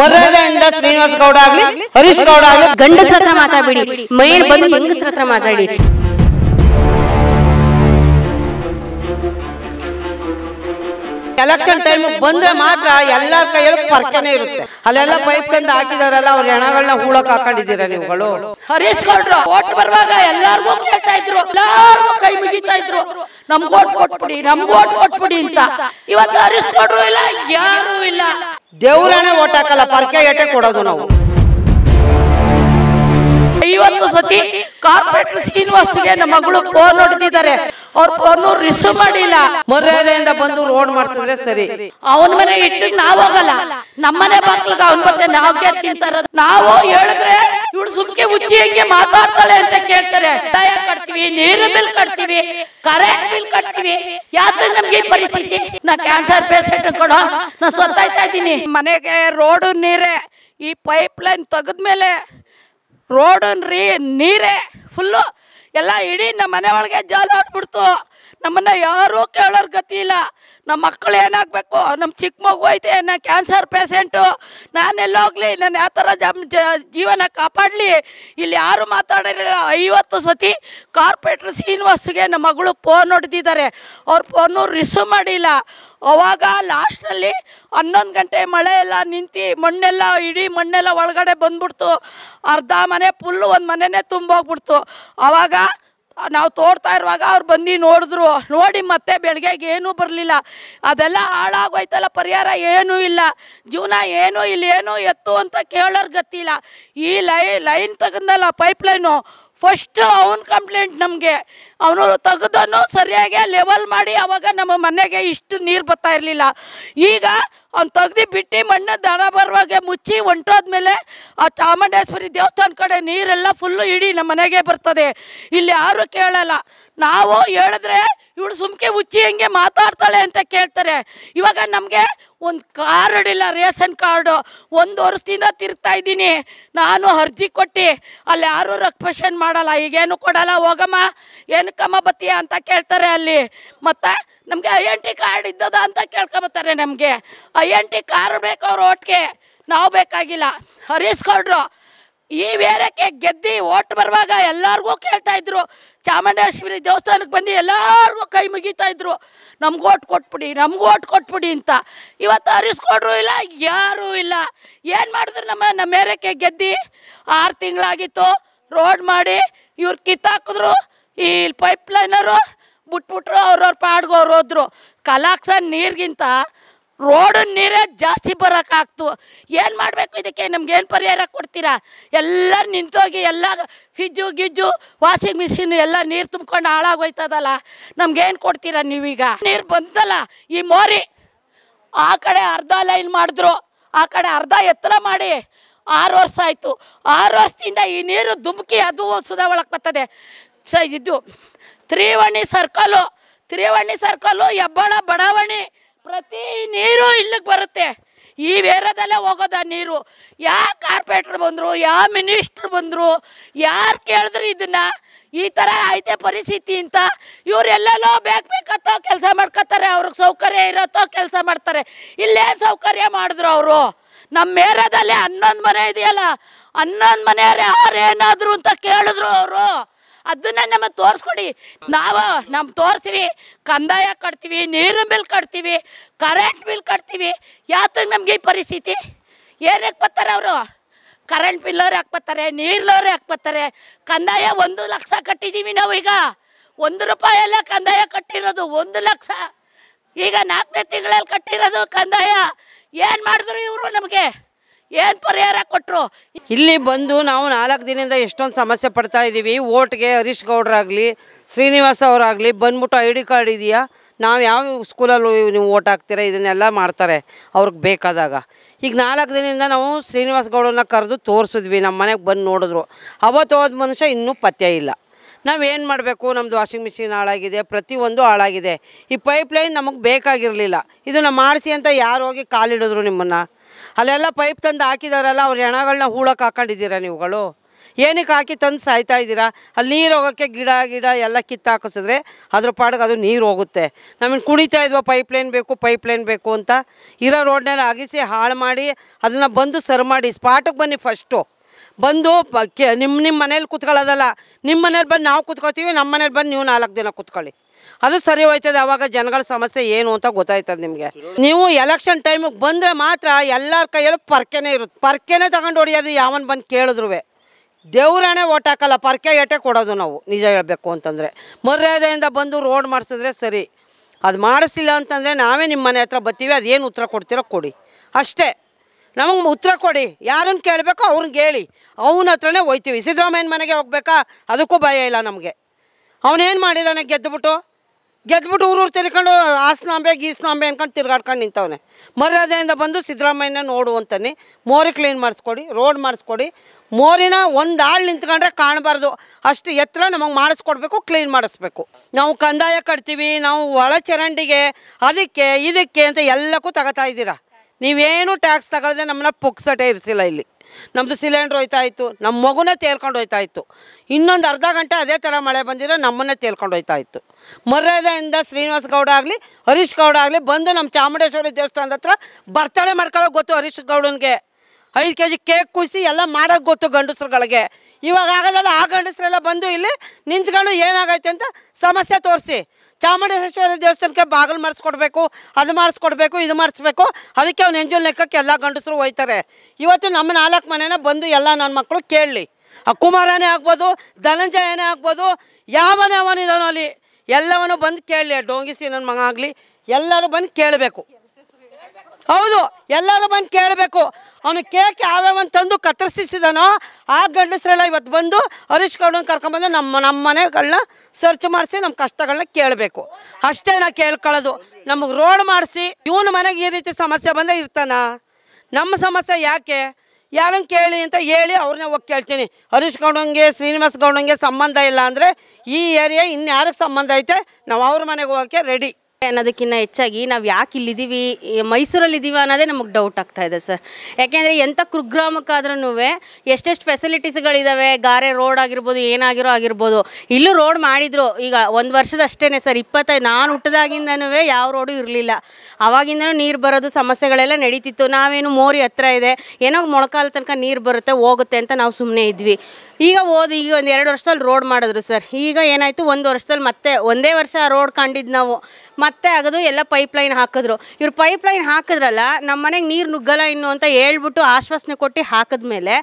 ಮರ್ಯಾದೆಯಿಂದ ಶ್ರೀನಿವಾಸ ಗೌಡ ಆಗ್ಲಿ ಹರೀಶ್ ಗೌಡ ಆಗ್ಲಿ ಗಂಡಸ್ರ ಹತ್ರ ಮಾತಾಡ್ಬಿಡಿ ಮೈಲ್ ಬಂದು ಹೆಂಗಸ್ರ ಹತ್ರ ಮಾತಾಡಿ ಎಲೆಕ್ಷನ್ ಟೈಮ್ ಬಂದ್ರೆ ಮಾತ್ರ ಎಲ್ಲರ ಕೈಯಲ್ಲಿ ಪರ್ಕನೆ ಇರುತ್ತೆ ಅಲ್ಲೆಲ್ಲ ಪೈಪ್ ಕಂದು ಹಾಕಿದಾರಲ್ಲ ಅವ್ರ ಹೆಣಗಳನ್ನ ಹೂಳಕ್ ಹಾಕೊಂಡಿದ್ದೀರಾ ನೀವುಗಳು ಹರೀಶ್ ಗೌಡ್ರು ಓಟ್ ಬರುವಾಗ ಎಲ್ಲಾರ್ಗೂ ಕೇಳ್ತಾ ಇದ್ರು ಎಲ್ಲಾರ್ಗೂ ಕೈ ಮುಗಿತಾ ಇದ್ರು ನಮ್ಗೆ ಓಟ್ ಕೊಟ್ಬಿಡಿ ನಮ್ಗೆ ಓಟ್ ಕೊಟ್ಬಿಡಿ ಅಂತ ಇವತ್ತು ಹರೀಶ್ ಗೌಡ್ರು ಇಲ್ಲ ಯಾರು ಇಲ್ಲ ದೇವರನ್ನೇ ಓಟಾಕಲ್ಲ ಪರ್ಕೆ ಎಟ್ಟೆ ಕೊಡೋದು ನಾವು ಐವತ್ತು ಸತಿ ಕಾರ್ಪೊರೇಟರ್ ಗೆ ನಮ್ಮ ಮಗಳು ಫೋನ್ ಹೊಡೆದಿದ್ದಾರೆ ಅವ್ರ ಫೋನ್ ರಿಸೀವ್ ಮಾಡಿಲ್ಲ ಮರ್ಯಾದೆಯಿಂದ ಬಂದು ರೋಡ್ ಮಾಡ್ತಿದ್ರೆ ಸರಿ ಅವನ ಮನೆ ಇಟ್ಟು ನಾವ್ ಹೋಗಲ್ಲ ನಮ್ಮನೆ ಮಕ್ಳಿಗೆ ಅವನ್ ಮತ್ತೆ ನಾವ್ ತಿಂತಾರ ನಾವು ಹೇಳಿದ್ರೆ ಇವಳು ಸುಮ್ಕೆ ಉಚ್ಚಿ ಹೆಂಗೆ ಮಾತಾಡ್ತಾಳೆ ಅಂತ ಕೇಳ್ತಾರೆ ಕಟ್ತೀವಿ ನೀರು ಬಿಲ್ ಕಟ್ತೀವಿ ಕರೆಂಟ್ ಬಿಲ್ ಕಟ್ತೀವಿ ಯಾಕೆ ನಮ್ಗೆ ಪರಿಸ್ಥಿತಿ ನಾ ಕ್ಯಾನ್ಸರ್ ಪೇಷಂಟ್ ಕೊಡ ನಾ ಸೊತ್ತಾಯ್ತಾ ಇದ್ದೀನಿ ಮನೆಗೆ ರೋಡು ನೀರೇ ಈ ಪೈಪ್ ಲೈನ್ ತೆಗೆದ್ಮೇಲೆ ರೀ ನೀರೇ ಫುಲ್ಲು ಎಲ್ಲ ಇಡೀ ನಮ್ಮ ಮನೆ ಒಳಗೆ ಜಾಲ ಆಡ್ಬಿಡ್ತು ನಮ್ಮನ್ನು ಯಾರೂ ಕೇಳೋರ್ ಗತಿ ಇಲ್ಲ ನಮ್ಮ ಮಕ್ಕಳು ಏನಾಗಬೇಕು ನಮ್ಮ ಚಿಕ್ಕ ಮಗು ಐತೆ ನಾ ಕ್ಯಾನ್ಸರ್ ಪೇಷೆಂಟು ನಾನೆಲ್ಲೋಗಲಿ ನಾನು ಯಾವ ಥರ ಜಮ್ ಜೀವನ ಕಾಪಾಡಲಿ ಇಲ್ಲಿ ಯಾರು ಮಾತಾಡಿರಲಿಲ್ಲ ಐವತ್ತು ಸತಿ ಕಾರ್ಪೊರೇಟ್ರ್ ಶ್ರೀನಿವಾಸ್ಗೆ ನಮ್ಮ ಮಗಳು ಫೋನ್ ಹೊಡೆದಿದ್ದಾರೆ ಅವ್ರ ಫೋನು ರಿಸೀವ್ ಮಾಡಿಲ್ಲ ಅವಾಗ ಲಾಸ್ಟಲ್ಲಿ ಹನ್ನೊಂದು ಗಂಟೆ ಮಳೆ ಎಲ್ಲ ನಿಂತು ಮಣ್ಣೆಲ್ಲ ಇಡೀ ಮಣ್ಣೆಲ್ಲ ಒಳಗಡೆ ಬಂದ್ಬಿಡ್ತು ಅರ್ಧ ಮನೆ ಫುಲ್ಲು ಒಂದು ಮನೆನೇ ತುಂಬೋಗ್ಬಿಡ್ತು ಆವಾಗ ನಾವು ತೋರ್ತಾ ಇರುವಾಗ ಅವ್ರು ಬಂದು ನೋಡಿದ್ರು ನೋಡಿ ಮತ್ತೆ ಬೆಳಗ್ಗೆಗೆ ಏನೂ ಬರಲಿಲ್ಲ ಅದೆಲ್ಲ ಹಾಳಾಗೋಯ್ತಲ್ಲ ಪರಿಹಾರ ಏನೂ ಇಲ್ಲ ಜೀವನ ಏನೂ ಇಲ್ಲಿ ಏನೂ ಎತ್ತು ಅಂತ ಕೇಳೋರು ಗತ್ತಿಲ್ಲ ಈ ಲೈ ಲೈನ್ ತಗೊಂಡಲ್ಲ ಪೈಪ್ ಫಸ್ಟು ಅವನ ಕಂಪ್ಲೇಂಟ್ ನಮಗೆ ಅವನು ತೆಗೆದನ್ನು ಸರಿಯಾಗಿ ಲೆವೆಲ್ ಮಾಡಿ ಅವಾಗ ನಮ್ಮ ಮನೆಗೆ ಇಷ್ಟು ನೀರು ಬರ್ತಾ ಇರಲಿಲ್ಲ ಈಗ ಅವ್ನು ತೆಗ್ದು ಬಿಟ್ಟು ಮಣ್ಣು ದನ ಬರುವಾಗೆ ಮುಚ್ಚಿ ಹೊಂಟೋದ್ಮೇಲೆ ಆ ಚಾಮುಂಡೇಶ್ವರಿ ದೇವಸ್ಥಾನ ಕಡೆ ನೀರೆಲ್ಲ ಫುಲ್ಲು ಇಡೀ ನಮ್ಮ ಮನೆಗೆ ಬರ್ತದೆ ಇಲ್ಲಿ ಯಾರೂ ಕೇಳಲ್ಲ ನಾವು ಹೇಳಿದ್ರೆ ಇವಳು ಸುಮ್ಕೆ ಉಚ್ಚಿ ಹೆಂಗೆ ಮಾತಾಡ್ತಾಳೆ ಅಂತ ಕೇಳ್ತಾರೆ ಇವಾಗ ನಮಗೆ ಒಂದು ಕಾರ್ಡ್ ಇಲ್ಲ ರೇಷನ್ ಕಾರ್ಡು ಒಂದು ವರ್ಷದಿಂದ ತಿರ್ತಾ ಇದ್ದೀನಿ ನಾನು ಅರ್ಜಿ ಕೊಟ್ಟು ಅಲ್ಲಿ ಯಾರೂ ರಕ್ಪೇಷನ್ ಮಾಡಲ್ಲ ಈಗೇನು ಕೊಡಲ್ಲ ಹೋಗಮ್ಮ ಏನಕ್ಕಮ್ಮ ಬತ್ತೀಯ ಅಂತ ಕೇಳ್ತಾರೆ ಅಲ್ಲಿ ಮತ್ತು ನಮಗೆ ಐ ಎನ್ ಟಿ ಕಾರ್ಡ್ ಇದ್ದದ ಅಂತ ಕೇಳ್ಕೊಬತ್ತಾರೆ ನಮಗೆ ಐ ಎನ್ ಟಿ ಕಾರ್ಡ್ ಬೇಕು ಅವ್ರ ಓಟ್ಗೆ ನಾವು ಬೇಕಾಗಿಲ್ಲ ಹರೀಶ್ ಈ ವೇರಕ್ಕೆ ಗೆದ್ದಿ ಓಟ್ ಬರುವಾಗ ಎಲ್ಲರಿಗೂ ಕೇಳ್ತಾ ಇದ್ರು ಚಾಮುಂಡೇಶ್ವರಿ ದೇವಸ್ಥಾನಕ್ಕೆ ಬಂದು ಎಲ್ಲರಿಗೂ ಕೈ ಮುಗಿತಾ ಇದ್ರು ನಮ್ಗೆ ಓಟ್ ಕೊಟ್ಬಿಡಿ ನಮ್ಗೆ ಓಟ್ ಕೊಟ್ಬಿಡಿ ಅಂತ ಇವತ್ತು ಅರಿಸ್ಕೊಡ್ರು ಇಲ್ಲ ಯಾರೂ ಇಲ್ಲ ಏನು ಮಾಡಿದ್ರು ನಮ್ಮ ನಮ್ಮ ಮೇರೆಕ್ಕೆ ಗೆದ್ದಿ ಆರು ತಿಂಗಳಾಗಿತ್ತು ರೋಡ್ ಮಾಡಿ ಇವ್ರು ಕಿತ್ತಾಕಿದ್ರು ಈ ಪೈಪ್ ಲೈನರು ಬಿಟ್ಬಿಟ್ರು ಅವ್ರವ್ರ ಪಾಡ್ಗೋರು ಅವ್ರು ಹೋದ್ರು ಕಲಾಕ್ಸ ನೀರಿಗಿಂತ ರೋಡ್ ನೀರೇ ಜಾಸ್ತಿ ಬರೋಕ್ಕಾಗ್ತು ಏನು ಮಾಡಬೇಕು ಇದಕ್ಕೆ ನಮ್ಗೇನು ಪರಿಹಾರ ಕೊಡ್ತೀರಾ ಎಲ್ಲರೂ ನಿಂತೋಗಿ ಎಲ್ಲ ಫ್ರಿಜ್ಜು ಗಿಜ್ಜು ವಾಷಿಂಗ್ ಮಿಷಿನ್ ಎಲ್ಲ ನೀರು ತುಂಬ್ಕೊಂಡು ಹಾಳಾಗೋಯ್ತದಲ್ಲ ನಮ್ಗೇನು ಕೊಡ್ತೀರಾ ನೀವೀಗ ನೀರು ಬಂತಲ್ಲ ಈ ಮೋರಿ ಆ ಕಡೆ ಅರ್ಧ ಲೈನ್ ಮಾಡಿದ್ರು ಆ ಕಡೆ ಅರ್ಧ ಎತ್ತರ ಮಾಡಿ ಆರು ವರ್ಷ ಆಯಿತು ಆರು ವರ್ಷದಿಂದ ಈ ನೀರು ದುಮುಕಿ ಅದು ಸುಧಾ ಒಳಗೆ ಬರ್ತದೆ ಸೈಜ್ ಇದು ತ್ರಿವಣಿ ಸರ್ಕಲು ತ್ರಿವಣಿ ಸರ್ಕಲು ಹೆಬ್ಬಾಳ ಬಡಾವಣೆ ಪ್ರತಿ ನೀರು ಇಲ್ಲಿಗೆ ಬರುತ್ತೆ ಈ ವೇರದಲ್ಲೇ ಹೋಗೋದ ನೀರು ಯಾವ ಕಾರ್ಪೊರೇಟ್ರ್ ಬಂದರು ಯಾವ ಮಿನಿಸ್ಟ್ರ್ ಬಂದರು ಯಾರು ಕೇಳಿದ್ರು ಇದನ್ನು ಈ ಥರ ಐತೆ ಪರಿಸ್ಥಿತಿ ಅಂತ ಇವರೆಲ್ಲೆಲ್ಲೋ ಬೇಕು ಬೇಕತ್ತೋ ಕೆಲಸ ಮಾಡ್ಕೊತಾರೆ ಅವ್ರಿಗೆ ಸೌಕರ್ಯ ಇರತ್ತೋ ಕೆಲಸ ಮಾಡ್ತಾರೆ ಇಲ್ಲೇ ಸೌಕರ್ಯ ಮಾಡಿದ್ರು ಅವರು ನಮ್ಮ ಏರಿಯಾದಲ್ಲಿ ಹನ್ನೊಂದು ಮನೆ ಇದೆಯಲ್ಲ ಹನ್ನೊಂದು ಮನೆಯವರೇ ಏನಾದರು ಅಂತ ಕೇಳಿದ್ರು ಅವರು ಅದನ್ನ ನಮಗೆ ತೋರಿಸ್ಕೊಡಿ ನಾವು ನಮ್ಮ ತೋರಿಸ್ತೀವಿ ಕಂದಾಯ ಕಟ್ತೀವಿ ನೀರಿನ ಬಿಲ್ ಕಟ್ತೀವಿ ಕರೆಂಟ್ ಬಿಲ್ ಕಟ್ತೀವಿ ಯಾತಕ್ಕೆ ನಮಗೆ ಈ ಪರಿಸ್ಥಿತಿ ಏನು ಬರ್ತಾರೆ ಅವರು ಕರೆಂಟ್ ಬಿಲ್ಲವ್ರು ಹಾಕ್ಬತ್ತಾರೆ ನೀರ್ಲವ್ರು ಹಾಕ್ಬತ್ತಾರೆ ಕಂದಾಯ ಒಂದು ಲಕ್ಷ ಕಟ್ಟಿದ್ದೀವಿ ನಾವು ಈಗ ಒಂದು ರೂಪಾಯಿ ಎಲ್ಲ ಕಂದಾಯ ಕಟ್ಟಿರೋದು ಒಂದು ಲಕ್ಷ ಈಗ ನಾಲ್ಕನೇ ತಿಂಗಳಲ್ಲಿ ಕಟ್ಟಿರೋದು ಕಂದಾಯ ಏನು ಮಾಡಿದ್ರು ಇವರು ನಮಗೆ ಏನು ಪರಿಹಾರ ಕೊಟ್ಟರು ಇಲ್ಲಿ ಬಂದು ನಾವು ನಾಲ್ಕು ದಿನದಿಂದ ಎಷ್ಟೊಂದು ಸಮಸ್ಯೆ ಪಡ್ತಾ ಇದ್ದೀವಿ ಓಟ್ಗೆ ಹರೀಶ್ ಗೌಡ್ರಾಗಲಿ ಶ್ರೀನಿವಾಸ ಅವರಾಗಲಿ ಬಂದ್ಬಿಟ್ಟು ಐ ಡಿ ಕಾರ್ಡ್ ಇದೆಯಾ ನಾವು ಯಾವ ಸ್ಕೂಲಲ್ಲಿ ನೀವು ಓಟ್ ಹಾಕ್ತೀರಾ ಇದನ್ನೆಲ್ಲ ಮಾಡ್ತಾರೆ ಅವ್ರಿಗೆ ಬೇಕಾದಾಗ ಈಗ ನಾಲ್ಕು ದಿನದಿಂದ ನಾವು ಶ್ರೀನಿವಾಸ ಗೌಡನ್ನ ಕರೆದು ತೋರಿಸಿದ್ವಿ ನಮ್ಮ ಮನೆಗೆ ಬಂದು ನೋಡಿದ್ರು ಅವತ್ತು ಹೋದ ಮನುಷ್ಯ ಇನ್ನೂ ಪತ್ತೆ ಇಲ್ಲ ನಾವೇನು ಮಾಡಬೇಕು ನಮ್ಮದು ವಾಷಿಂಗ್ ಮಿಷಿನ್ ಹಾಳಾಗಿದೆ ಪ್ರತಿಯೊಂದು ಹಾಳಾಗಿದೆ ಈ ಪೈಪ್ಲೈನ್ ನಮಗೆ ಬೇಕಾಗಿರಲಿಲ್ಲ ಇದನ್ನು ಮಾಡಿಸಿ ಅಂತ ಯಾರು ಹೋಗಿ ಕಾಲಿಡಿದ್ರು ನಿಮ್ಮನ್ನು ಅಲ್ಲೆಲ್ಲ ಪೈಪ್ ತಂದು ಹಾಕಿದಾರಲ್ಲ ಅವ್ರ ಹೆಣಗಳನ್ನ ಹೂಳಕ್ಕೆ ಹಾಕೊಂಡಿದ್ದೀರಾ ನೀವುಗಳು ಏನಕ್ಕೆ ಹಾಕಿ ತಂದು ಸಾಯ್ತಾ ಇದ್ದೀರಾ ಅಲ್ಲಿ ನೀರು ಹೋಗೋಕ್ಕೆ ಗಿಡ ಗಿಡ ಎಲ್ಲ ಕಿತ್ತು ಹಾಕಿಸಿದ್ರೆ ಅದ್ರ ಪಾಡಿಗೆ ಅದು ನೀರು ಹೋಗುತ್ತೆ ನಮಗೆ ಕುಣಿತಾ ಇದ್ವಾ ಪೈಪ್ಲೈನ್ ಬೇಕು ಪೈಪ್ಲೈನ್ ಬೇಕು ಅಂತ ಇರೋ ರೋಡ್ನೆಲ್ಲ ಅಗಿಸಿ ಹಾಳು ಮಾಡಿ ಅದನ್ನು ಬಂದು ಸರ್ ಮಾಡಿ ಸ್ಪಾಟಿಗೆ ಬನ್ನಿ ಫಸ್ಟು ಬಂದು ಕೆ ನಿಮ್ಮ ನಿಮ್ಮ ಮನೇಲಿ ಕುತ್ಕೊಳ್ಳೋದಲ್ಲ ನಿಮ್ಮ ಮನೇಲಿ ಬಂದು ನಾವು ಕುತ್ಕೋತೀವಿ ನಮ್ಮ ಮನೇಲಿ ಬಂದು ನೀವು ನಾಲ್ಕು ದಿನ ಕುತ್ಕೊಳ್ಳಿ ಅದು ಸರಿ ಹೋಯ್ತದೆ ಅವಾಗ ಜನಗಳ ಸಮಸ್ಯೆ ಏನು ಅಂತ ಗೊತ್ತಾಯ್ತದೆ ನಿಮಗೆ ನೀವು ಎಲೆಕ್ಷನ್ ಟೈಮಿಗೆ ಬಂದರೆ ಮಾತ್ರ ಎಲ್ಲರ ಕೈಯಲ್ಲಿ ಪರ್ಕೆನೇ ಇರುತ್ತೆ ಪರ್ಕೆನೇ ತಗೊಂಡು ಹೊಡಿಯೋದು ಯಾವನ್ ಬಂದು ಕೇಳಿದ್ರು ದೇವ್ರನೇ ಓಟ್ ಹಾಕಲ್ಲ ಪರ್ಕೆ ಏಟೆ ಕೊಡೋದು ನಾವು ನಿಜ ಹೇಳಬೇಕು ಅಂತಂದರೆ ಮರ್ಯಾದೆಯಿಂದ ಬಂದು ರೋಡ್ ಮಾಡಿಸಿದ್ರೆ ಸರಿ ಅದು ಮಾಡಿಸಿಲ್ಲ ಅಂತಂದರೆ ನಾವೇ ನಿಮ್ಮ ಮನೆ ಹತ್ರ ಬರ್ತೀವಿ ಅದೇನು ಉತ್ತರ ಕೊಡ್ತೀರೋ ಕೊಡಿ ಅಷ್ಟೇ ನಮಗೆ ಉತ್ತರ ಕೊಡಿ ಯಾರನ್ನು ಕೇಳಬೇಕೋ ಅವ್ರನ್ನ ಕೇಳಿ ಅವನ ಹತ್ರನೇ ಹೋಯ್ತೀವಿ ಸಿದ್ದರಾಮಯ್ಯನ ಮನೆಗೆ ಹೋಗ್ಬೇಕಾ ಅದಕ್ಕೂ ಭಯ ಇಲ್ಲ ನಮಗೆ ಅವನೇನು ಮಾಡಿದಾನೆ ಗೆದ್ದುಬಿಟ್ಟು ಗೆದ್ಬಿಟ್ಟು ಊರೂರು ತಿಳ್ಕೊಂಡು ಆಸ್ನಾಂಬೆ ಗೀಸ್ನಾಂಬೆ ಅನ್ಕೊಂಡು ತಿರ್ಗಾಡ್ಕೊಂಡು ನಿಂತವನೆ ಮರ್ಯಾದೆಯಿಂದ ಬಂದು ಸಿದ್ದರಾಮಯ್ಯನ ನೋಡು ಅಂತಾನೆ ಮೋರಿ ಕ್ಲೀನ್ ಮಾಡಿಸ್ಕೊಡಿ ರೋಡ್ ಮಾಡಿಸ್ಕೊಡಿ ಮೋರಿನ ಒಂದು ಆಳು ನಿಂತ್ಕೊಂಡ್ರೆ ಕಾಣಬಾರ್ದು ಅಷ್ಟು ಎತ್ತರ ನಮಗೆ ಮಾಡಿಸ್ಕೊಡ್ಬೇಕು ಕ್ಲೀನ್ ಮಾಡಿಸ್ಬೇಕು ನಾವು ಕಂದಾಯ ಕಟ್ತೀವಿ ನಾವು ಒಳ ಚರಂಡಿಗೆ ಅದಕ್ಕೆ ಇದಕ್ಕೆ ಅಂತ ಎಲ್ಲಕ್ಕೂ ತಗೋತಾ ಇದ್ದೀರಾ ನೀವೇನು ಟ್ಯಾಕ್ಸ್ ತಗೊಳ್ಳದೆ ನಮ್ಮನ್ನ ಪುಕ್ಸಟೆ ಇರಿಸಿಲ್ಲ ಇಲ್ಲಿ ನಮ್ಮದು ಸಿಲಿಂಡ್ರ್ ಹೋಯ್ತಾ ಇತ್ತು ನಮ್ಮ ಮಗುನೇ ತೇಲ್ಕೊಂಡು ಹೋಯ್ತಾ ಇತ್ತು ಇನ್ನೊಂದು ಅರ್ಧ ಗಂಟೆ ಅದೇ ಥರ ಮಳೆ ಬಂದಿರೋ ನಮ್ಮನ್ನೇ ತೇಲ್ಕೊಂಡು ಹೋಯ್ತಾ ಇತ್ತು ಮರ್ಯಾದೆಯಿಂದ ಶ್ರೀನಿವಾಸ ಗೌಡ ಆಗಲಿ ಹರೀಶ್ ಗೌಡ ಆಗಲಿ ಬಂದು ನಮ್ಮ ಚಾಮುಂಡೇಶ್ವರಿ ದೇವಸ್ಥಾನದ ಹತ್ರ ಬರ್ತಡೆ ಮಾಡ್ಕೊಳ್ಳೋಕೆ ಗೊತ್ತು ಹರೀಶ್ ಗೌಡನಿಗೆ ಐದು ಕೆ ಜಿ ಕೇಕ್ ಕೂಸಿ ಎಲ್ಲ ಮಾಡೋಕ್ಕೆ ಗೊತ್ತು ಗಂಡಸ್ರುಗಳಿಗೆ ಇವಾಗ ಆಗೋದಲ್ಲ ಆ ಗಂಡಸರೆಲ್ಲ ಬಂದು ಇಲ್ಲಿ ನಿಂತ್ಕೊಂಡು ಏನಾಗೈತೆ ಅಂತ ಸಮಸ್ಯೆ ತೋರಿಸಿ ಚಾಮುಂಡೇಶ್ವರಿ ದೇವಸ್ಥಾನಕ್ಕೆ ಬಾಗಿಲು ಮಾಡಿಸ್ಕೊಡ್ಬೇಕು ಅದು ಮಾಡಿಸ್ಕೊಡ್ಬೇಕು ಇದು ಮಾಡಿಸ್ಬೇಕು ಅದಕ್ಕೆ ಅವ್ನು ಎಂಜಲ್ ಲೆಕ್ಕಕ್ಕೆ ಎಲ್ಲ ಗಂಡಸರು ಹೋಯ್ತಾರೆ ಇವತ್ತು ನಮ್ಮ ನಾಲ್ಕು ಮನೇನ ಬಂದು ಎಲ್ಲ ನನ್ನ ಮಕ್ಕಳು ಕೇಳಲಿ ಆ ಕುಮಾರನೇ ಆಗ್ಬೋದು ಧನಂಜಯನೇ ಆಗ್ಬೋದು ಯಾವನೇ ಅವನಿದಾನೋ ಅಲ್ಲಿ ಎಲ್ಲವನ್ನೂ ಬಂದು ಕೇಳಲಿ ಡೋಂಗಿಸಿ ನನ್ನ ಮಗ ಆಗಲಿ ಎಲ್ಲರೂ ಬಂದು ಕೇಳಬೇಕು ಹೌದು ಎಲ್ಲರೂ ಬಂದು ಕೇಳಬೇಕು ಅವನು ಕೇಕ್ ಯಾವ್ಯಾವಂತಂದು ತಂದು ಕತ್ತರಿಸಿದಾನೋ ಆ ಗಂಡಸರೆಲ್ಲ ಇವತ್ತು ಬಂದು ಹರೀಶ್ ಗೌಡನ ಕರ್ಕೊಂಡ್ಬಂದು ನಮ್ಮ ನಮ್ಮ ಮನೆಗಳನ್ನ ಸರ್ಚ್ ಮಾಡಿಸಿ ನಮ್ಮ ಕಷ್ಟಗಳನ್ನ ಕೇಳಬೇಕು ಅಷ್ಟೇ ನಾ ಕೇಳ್ಕೊಳ್ಳೋದು ನಮಗೆ ರೋಡ್ ಮಾಡಿಸಿ ಇವನ ಮನೆಗೆ ಈ ರೀತಿ ಸಮಸ್ಯೆ ಬಂದರೆ ಇರ್ತಾನ ನಮ್ಮ ಸಮಸ್ಯೆ ಯಾಕೆ ಯಾರನ್ನು ಕೇಳಿ ಅಂತ ಹೇಳಿ ಅವ್ರನ್ನ ಹೋಗಿ ಕೇಳ್ತೀನಿ ಹರೀಶ್ ಗೌಡಂಗೆ ಶ್ರೀನಿವಾಸ್ ಗೌಡಂಗೆ ಸಂಬಂಧ ಇಲ್ಲ ಅಂದರೆ ಈ ಏರಿಯಾ ಇನ್ಯಾರಿಗೆ ಸಂಬಂಧ ಐತೆ ನಾವು ಅವ್ರ ಮನೆಗೆ ಹೋಗೋಕ್ಕೆ ರೆಡಿ ಅನ್ನೋದಕ್ಕಿಂತ ಹೆಚ್ಚಾಗಿ ನಾವು ಯಾಕೆ ಇಲ್ಲಿದ್ದೀವಿ ಮೈಸೂರಲ್ಲಿ ಇದ್ದೀವಿ ಅನ್ನೋದೇ ನಮಗೆ ಡೌಟ್ ಆಗ್ತಾ ಇದೆ ಸರ್ ಯಾಕೆಂದರೆ ಎಂಥ ಕುಗ್ರಾಮಕ್ಕಾದ್ರೂ ಎಷ್ಟೆಷ್ಟು ಫೆಸಿಲಿಟೀಸ್ಗಳಿದ್ದಾವೆ ಗಾರೆ ರೋಡ್ ಆಗಿರ್ಬೋದು ಏನಾಗಿರೋ ಆಗಿರ್ಬೋದು ಇಲ್ಲೂ ರೋಡ್ ಮಾಡಿದ್ರು ಈಗ ಒಂದು ವರ್ಷದಷ್ಟೇ ಸರ್ ಇಪ್ಪತ್ತೈದು ನಾನು ಹುಟ್ಟಿದಾಗಿಂದನೂ ಯಾವ ರೋಡು ಇರಲಿಲ್ಲ ಆವಾಗಿಂದನೂ ನೀರು ಬರೋದು ಸಮಸ್ಯೆಗಳೆಲ್ಲ ನಡೀತಿತ್ತು ನಾವೇನು ಮೋರಿ ಹತ್ರ ಇದೆ ಏನೋ ಮೊಳಕಾಲ ತನಕ ನೀರು ಬರುತ್ತೆ ಹೋಗುತ್ತೆ ಅಂತ ನಾವು ಸುಮ್ಮನೆ ಇದ್ವಿ ಈಗ ಓದಿ ಈಗ ಒಂದು ಎರಡು ವರ್ಷದಲ್ಲಿ ರೋಡ್ ಮಾಡಿದ್ರು ಸರ್ ಈಗ ಏನಾಯಿತು ಒಂದು ವರ್ಷದಲ್ಲಿ ಮತ್ತೆ ಒಂದೇ ವರ್ಷ ರೋಡ್ ಕಂಡಿದ್ದು ನಾವು ಮತ್ತೆ ಆಗೋದು ಎಲ್ಲ ಪೈಪ್ಲೈನ್ ಹಾಕಿದ್ರು ಇವ್ರು ಪೈಪ್ಲೈನ್ ಹಾಕಿದ್ರಲ್ಲ ನಮ್ಮ ಮನೆಗೆ ನೀರು ನುಗ್ಗಲ್ಲ ಇನ್ನು ಅಂತ ಹೇಳ್ಬಿಟ್ಟು ಆಶ್ವಾಸನೆ ಕೊಟ್ಟು ಹಾಕಿದ್ಮೇಲೆ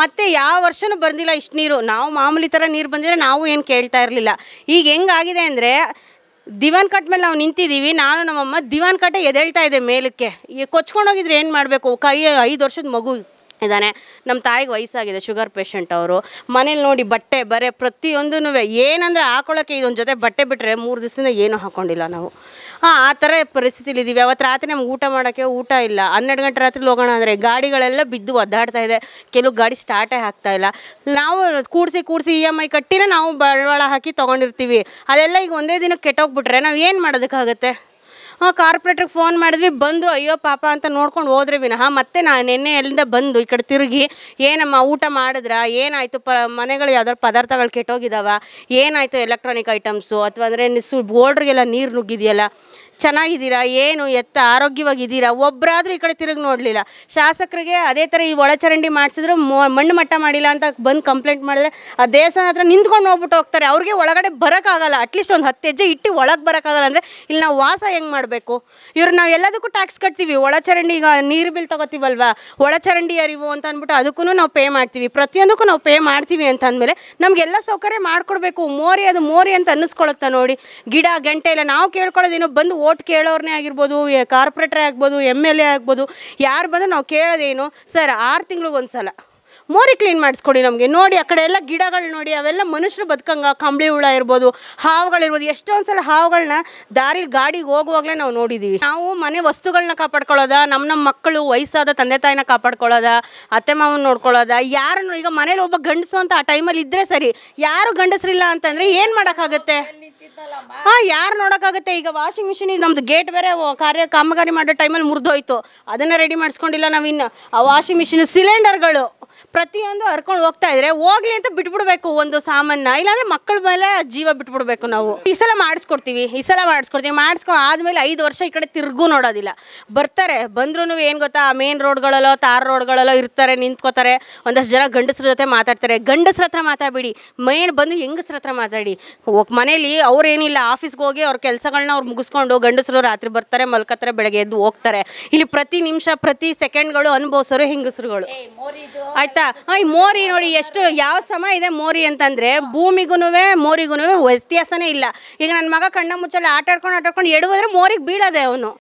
ಮತ್ತೆ ಯಾವ ವರ್ಷನೂ ಬಂದಿಲ್ಲ ಇಷ್ಟು ನೀರು ನಾವು ಮಾಮೂಲಿ ಥರ ನೀರು ಬಂದಿದ್ರೆ ನಾವು ಏನು ಕೇಳ್ತಾ ಇರಲಿಲ್ಲ ಈಗ ಹೆಂಗಾಗಿದೆ ಅಂದರೆ ದಿವಾನ್ ಕಟ್ ಮೇಲೆ ನಾವು ನಿಂತಿದ್ದೀವಿ ನಾನು ನಮ್ಮಮ್ಮ ದಿವಾನ್ ಕಟ್ಟೆ ಎದೇಳ್ತಾ ಇದೆ ಮೇಲಕ್ಕೆ ಕೊಚ್ಕೊಂಡೋಗಿದ್ರೆ ಏನು ಮಾಡಬೇಕು ಕೈ ಐದು ವರ್ಷದ ಮಗು ಇದ್ದಾನೆ ನಮ್ಮ ತಾಯಿಗೆ ವಯಸ್ಸಾಗಿದೆ ಶುಗರ್ ಪೇಷಂಟ್ ಅವರು ಮನೇಲಿ ನೋಡಿ ಬಟ್ಟೆ ಬರೀ ಪ್ರತಿಯೊಂದೂ ಏನಂದರೆ ಹಾಕೊಳ್ಳೋಕ್ಕೆ ಇದೊಂದು ಜೊತೆ ಬಟ್ಟೆ ಬಿಟ್ಟರೆ ಮೂರು ದಿವಸದಿಂದ ಏನೂ ಹಾಕ್ಕೊಂಡಿಲ್ಲ ನಾವು ಹಾಂ ಆ ಥರ ಪರಿಸ್ಥಿತಿಲಿದ್ದೀವಿ ಅವತ್ತು ರಾತ್ರಿ ನಮ್ಗೆ ಊಟ ಮಾಡೋಕ್ಕೆ ಊಟ ಇಲ್ಲ ಹನ್ನೆರಡು ಗಂಟೆ ರಾತ್ರಿ ಹೋಗೋಣ ಅಂದರೆ ಗಾಡಿಗಳೆಲ್ಲ ಬಿದ್ದು ಒದ್ದಾಡ್ತಾ ಇದೆ ಕೆಲವು ಗಾಡಿ ಸ್ಟಾರ್ಟೇ ಆಗ್ತಾ ಇಲ್ಲ ನಾವು ಕೂಡಿಸಿ ಕೂಡಿಸಿ ಇ ಎಮ್ ಐ ಕಟ್ಟಿನೇ ನಾವು ಬಂಡವಾಳ ಹಾಕಿ ತೊಗೊಂಡಿರ್ತೀವಿ ಅದೆಲ್ಲ ಈಗ ಒಂದೇ ದಿನಕ್ಕೆ ಕೆಟ್ಟೋಗ್ಬಿಟ್ರೆ ನಾವು ಏನು ಮಾಡೋದಕ್ಕಾಗುತ್ತೆ ಕಾರ್ಪೊರೇಟ್ರಿಗೆ ಫೋನ್ ಮಾಡಿದ್ವಿ ಬಂದರು ಅಯ್ಯೋ ಪಾಪ ಅಂತ ನೋಡ್ಕೊಂಡು ಹೋದ್ರೆ ವಿನಃ ಮತ್ತೆ ನಾನು ನಿನ್ನೆ ಎಲ್ಲಿಂದ ಬಂದು ಈ ಕಡೆ ತಿರುಗಿ ಏನಮ್ಮ ಊಟ ಮಾಡಿದ್ರಾ ಏನಾಯಿತು ಪ ಮನೆಗಳು ಯಾವ್ದಾದ್ರು ಪದಾರ್ಥಗಳು ಕೆಟ್ಟೋಗಿದ್ದಾವ ಏನಾಯಿತು ಎಲೆಕ್ಟ್ರಾನಿಕ್ ಐಟಮ್ಸು ಅಥವಾ ಅಂದರೆ ಸು ಬೋಲ್ಡ್ರಿಗೆಲ್ಲ ನೀರು ನುಗ್ಗಿದೆಯಲ್ಲ ಚೆನ್ನಾಗಿದ್ದೀರಾ ಏನು ಎತ್ತ ಆರೋಗ್ಯವಾಗಿದ್ದೀರಾ ಒಬ್ಬರಾದರೂ ಈ ಕಡೆ ತಿರುಗಿ ನೋಡಲಿಲ್ಲ ಶಾಸಕರಿಗೆ ಅದೇ ಥರ ಈ ಒಳಚರಂಡಿ ಮಾಡಿಸಿದ್ರು ಮಣ್ಣು ಮಟ್ಟ ಮಾಡಿಲ್ಲ ಅಂತ ಬಂದು ಕಂಪ್ಲೇಂಟ್ ಮಾಡಿದ್ರೆ ಆ ದೇವಸ್ಥಾನ ಹತ್ರ ನಿಂತ್ಕೊಂಡು ಹೋಗ್ಬಿಟ್ಟು ಹೋಗ್ತಾರೆ ಅವ್ರಿಗೆ ಒಳಗಡೆ ಬರೋಕ್ಕಾಗಲ್ಲ ಅಟ್ಲೀಸ್ಟ್ ಒಂದು ಹತ್ತು ಹೆಜ್ಜೆ ಇಟ್ಟು ಒಳಗೆ ಬರೋಕ್ಕಾಗಲ್ಲ ಅಂದರೆ ಇಲ್ಲಿ ನಾವು ವಾಸ ಹೆಂಗೆ ಮಾಡಬೇಕು ಇವ್ರು ನಾವು ಎಲ್ಲದಕ್ಕೂ ಟ್ಯಾಕ್ಸ್ ಕಟ್ತೀವಿ ಒಳಚರಂಡಿ ಈಗ ನೀರು ಬಿಲ್ ತೊಗೋತೀವಲ್ವಾ ಒಳಚರಂಡಿ ಅರಿವು ಅಂತ ಅಂದ್ಬಿಟ್ಟು ಅದಕ್ಕೂ ನಾವು ಪೇ ಮಾಡ್ತೀವಿ ಪ್ರತಿಯೊಂದಕ್ಕೂ ನಾವು ಪೇ ಮಾಡ್ತೀವಿ ಅಂತ ಅಂದಮೇಲೆ ನಮಗೆಲ್ಲ ಸೌಕರ್ಯ ಮಾಡಿಕೊಡ್ಬೇಕು ಮೋರಿ ಅದು ಮೋರಿ ಅಂತ ಅನ್ನಿಸ್ಕೊಳುತ್ತಾ ನೋಡಿ ಗಿಡ ಗಂಟೆ ಎಲ್ಲ ನಾವು ಕೇಳ್ಕೊಳ್ಳೋದೇನೋ ಬಂದು ಓ ಓಟ್ ಕೇಳೋರ್ನೇ ಆಗಿರ್ಬೋದು ಕಾರ್ಪೊರೇಟ್ರೇ ಆಗ್ಬೋದು ಎಮ್ ಎಲ್ ಎ ಆಗ್ಬೋದು ಯಾರು ಬಂದು ನಾವು ಕೇಳೋದೇನು ಸರ್ ಆರು ತಿಂಗಳಿಗೆ ಒಂದು ಸಲ ಮೋರಿ ಕ್ಲೀನ್ ಮಾಡಿಸ್ಕೊಡಿ ನಮಗೆ ನೋಡಿ ಆ ಕಡೆ ಎಲ್ಲ ಗಿಡಗಳು ನೋಡಿ ಅವೆಲ್ಲ ಮನುಷ್ಯರು ಬದುಕಂಗ ಕಂಬಳಿ ಹುಳ ಇರ್ಬೋದು ಹಾವುಗಳಿರ್ಬೋದು ಎಷ್ಟೊಂದು ಸಲ ಹಾವುಗಳನ್ನ ದಾರಿ ಗಾಡಿಗೆ ಹೋಗುವಾಗಲೇ ನಾವು ನೋಡಿದ್ದೀವಿ ನಾವು ಮನೆ ವಸ್ತುಗಳನ್ನ ಕಾಪಾಡ್ಕೊಳ್ಳೋದ ನಮ್ಮ ನಮ್ಮ ಮಕ್ಕಳು ವಯಸ್ಸಾದ ತಂದೆ ತಾಯಿನ ಕಾಪಾಡ್ಕೊಳ್ಳೋದ ಅತ್ತೆ ಮಾವನ ನೋಡ್ಕೊಳ್ಳೋದ ಯಾರನ್ನು ಈಗ ಮನೇಲಿ ಒಬ್ಬ ಗಂಡಸು ಅಂತ ಆ ಟೈಮಲ್ಲಿ ಇದ್ದರೆ ಸರಿ ಯಾರು ಗಂಡಸ್ರಿಲ್ಲ ಅಂತಂದರೆ ಏನು ಮಾಡೋಕ್ಕಾಗುತ್ತೆ ಹಾ ಯಾರು ನೋಡೋಕ್ಕಾಗುತ್ತೆ ಈಗ ವಾಷಿಂಗ್ ಮಿಷಿನ್ ಇಲ್ಲಿ ನಮ್ದು ಗೇಟ್ ಬೇರೆ ಕಾರ್ಯ ಕಾಮಗಾರಿ ಮಾಡೋ ಟೈಮಲ್ಲಿ ಮುರಿದೋಯ್ತು ಅದನ್ನ ರೆಡಿ ಮಾಡಿಸ್ಕೊಂಡಿಲ್ಲ ನಾವಿನ್ನು ಆ ವಾಷಿಂಗ್ ಮಿಷಿನ್ ಸಿಲಿಂಡರ್ಗಳು ಪ್ರತಿಯೊಂದು ಹರ್ಕೊಂಡು ಹೋಗ್ತಾ ಇದ್ರೆ ಹೋಗ್ಲಿ ಅಂತ ಬಿಟ್ಬಿಡ್ಬೇಕು ಒಂದು ಸಾಮಾನ್ಯ ಇಲ್ಲಾಂದ್ರೆ ಮಕ್ಕಳ ಮೇಲೆ ಜೀವ ಬಿಟ್ಬಿಡ್ಬೇಕು ನಾವು ಈ ಸಲ ಮಾಡಿಸ್ಕೊಡ್ತೀವಿ ಈ ಸಲ ಮಾಡಿಸ್ಕೊಡ್ತೀವಿ ಮಾಡಿಸ್ಕೊ ಆದ್ಮೇಲೆ ಐದು ವರ್ಷ ಈ ಕಡೆ ತಿರುಗೂ ನೋಡೋದಿಲ್ಲ ಬರ್ತಾರೆ ಬಂದ್ರೂ ಏನು ಗೊತ್ತಾ ಮೇನ್ ರೋಡ್ಗಳಲ್ಲೋ ತಾರ್ ರೋಡ್ಗಳಲ್ಲೋ ಇರ್ತಾರೆ ನಿಂತ್ಕೋತಾರೆ ಒಂದಷ್ಟು ಜನ ಗಂಡಸ್ರ ಜೊತೆ ಮಾತಾಡ್ತಾರೆ ಗಂಡಸ್ರ ಹತ್ರ ಮಾತಾಡಬೇಡಿ ಮೇನ್ ಬಂದು ಹೆಂಗಸ್ರ ಹತ್ರ ಮಾತಾಡಿ ಮನೇಲಿ ಅವ್ರೇನಿಲ್ಲ ಆಫೀಸ್ಗೆ ಹೋಗಿ ಅವ್ರ ಕೆಲಸಗಳನ್ನ ಅವ್ರು ಮುಗಿಸ್ಕೊಂಡು ಗಂಡಸರು ರಾತ್ರಿ ಬರ್ತಾರೆ ಮಲ್ಕತ್ತಾರೆ ಬೆಳಗ್ಗೆ ಎದ್ದು ಹೋಗ್ತಾರೆ ಇಲ್ಲಿ ಪ್ರತಿ ನಿಮಿಷ ಪ್ರತಿ ಸೆಕೆಂಡ್ಗಳು ಅನುಭವಿಸೋರು ಹೆಂಗಸರುಗಳು ಆಯ್ತು ಆಯ್ತಾ ಈ ಮೋರಿ ನೋಡಿ ಎಷ್ಟು ಯಾವ ಸಮ ಇದೆ ಮೋರಿ ಅಂತಂದರೆ ಭೂಮಿಗೂ ಮೋರಿಗೂ ವ್ಯತ್ಯಾಸನೇ ಇಲ್ಲ ಈಗ ನನ್ನ ಮಗ ಕಣ್ಣ ಮುಚ್ಚಲ್ಲ ಆಟಾಡ್ಕೊಂಡು ಆಟಾಡ್ಕೊಂಡು ಎಡುವುದ್ರೆ ಮೋರಿಗೆ ಬೀಳೋದೆ ಅವನು